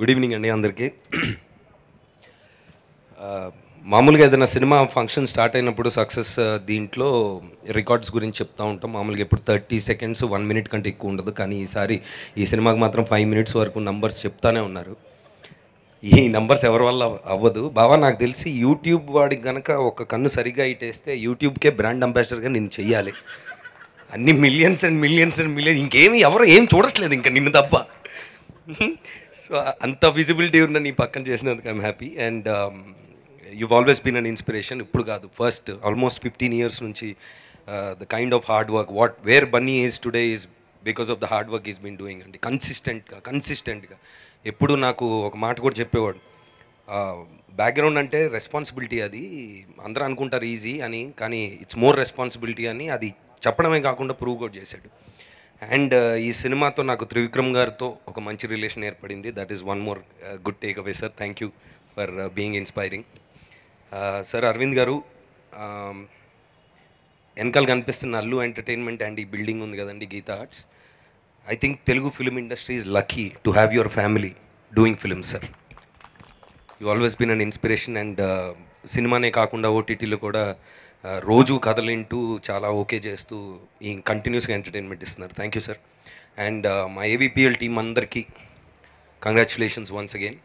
good evening అండి అందరికీ మామూలుగా ఏదైనా సినిమా ఫంక్షన్ స్టార్ట్ అయినప్పుడు సక్సెస్ దీంట్లో రికార్డ్స్ గురించి చెప్తా ఉంటాం మామూలుగా ఎప్పుడు థర్టీ సెకండ్స్ వన్ మినిట్ కంటే ఎక్కువ ఉండదు కానీ ఈసారి ఈ సినిమాకి మాత్రం ఫైవ్ మినిట్స్ వరకు నంబర్స్ చెప్తానే ఉన్నారు ఈ నంబర్స్ ఎవరి వల్ల అవ్వదు బావా నాకు తెలిసి యూట్యూబ్ వాడికి కనుక ఒక కన్ను సరిగ్గా ఇటేస్తే యూట్యూబ్కే బ్రాండ్ అంబాసిడర్గా నేను చెయ్యాలి అన్ని millions and millions and millions ఇంకేమి ఎవరు ఏం చూడట్లేదు ఇంకా నిన్ను తప్ప సో అంత విజిబిలిటీ ఉన్న నీ పక్కన చేసినందుకు I'm happy and you've always been an inspiration ఇప్పుడు కాదు ఫస్ట్ ఆల్మోస్ట్ ఫిఫ్టీన్ ఇయర్స్ నుంచి the kind of hard work what where Bunny is today is because of the hard work is been doing అండి కన్సిస్టెంట్గా కన్సిస్టెంట్గా ఎప్పుడు నాకు ఒక మాట కూడా చెప్పేవాడు బ్యాక్గ్రౌండ్ అంటే రెస్పాన్సిబిలిటీ అది అందరూ అనుకుంటారు ఈజీ అని కానీ ఇట్స్ మోర్ రెస్పాన్సిబిలిటీ అని అది చెప్పడమే కాకుండా ప్రూవ్ అవుట్ చేశాడు అండ్ ఈ సినిమాతో నాకు త్రివిక్రమ్ గారితో ఒక మంచి రిలేషన్ ఏర్పడింది that is one more good take away sir thank you for being inspiring sir Aravind garu వెనకాల కనిపిస్తున్న అల్లు ఎంటర్టైన్మెంట్ అండ్ ఈ బిల్డింగ్ ఉంది కదండి Geetha arts I think Telugu film industry is lucky to have your family doing films sir you always been an inspiration and సినిమానే కాకుండా ఓటీటీలో కూడా రోజు కథలింటూ చాలా ఓకే చేస్తూ ఈ కంటిన్యూస్గా ఎంటర్టైన్మెంట్ ఇస్తున్నారు థ్యాంక్ యూ సార్ అండ్ మా ఏవీపీఎల్ టీం అందరికీ congratulations once again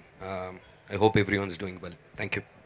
I hope everyone's doing well thank you